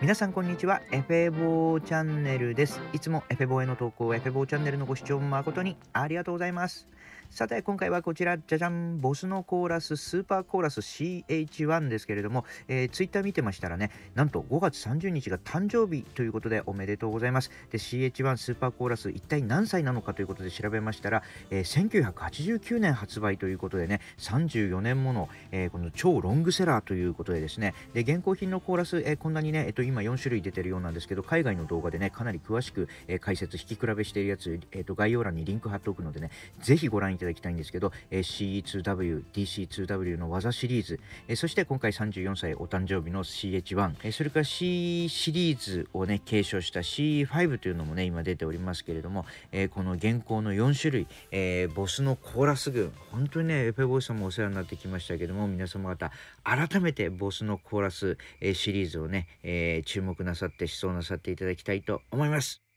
皆さんこんにちは、エフェボーチャンネルです。いつもエフェボーへの投稿、エフェボーチャンネルのご視聴誠にありがとうございます。さて、今回はこちら、じゃじゃん、ボスのコーラス、スーパーコーラス CH1 ですけれども、えー、ツイッター見てましたらね、なんと5月30日が誕生日ということでおめでとうございます。で、CH1 スーパーコーラス、一体何歳なのかということで調べましたら、えー、1989年発売ということでね、34年もの、えー、この超ロングセラーということでですね、で、現行品のコーラス、えー、こんなにね、えっ、ー、と、今4種類出てるようなんですけど、海外の動画でね、かなり詳しく、えー、解説、引き比べしているやつ、えーと、概要欄にリンク貼っておくのでね、ぜひご覧いただきたいんですけど、えー、CE2W、DC2W の技シリーズ、えー、そして今回34歳お誕生日の CH1、えー、それから C シリーズをね、継承した CE5 というのもね、今出ておりますけれども、えー、この現行の4種類、えー、ボスのコーラス群、本当にね、エペボイスさんもお世話になってきましたけども、皆様方、改めてボスのコーラス、えー、シリーズをね、えー注目なさって、思想なさっていただきたいと思います。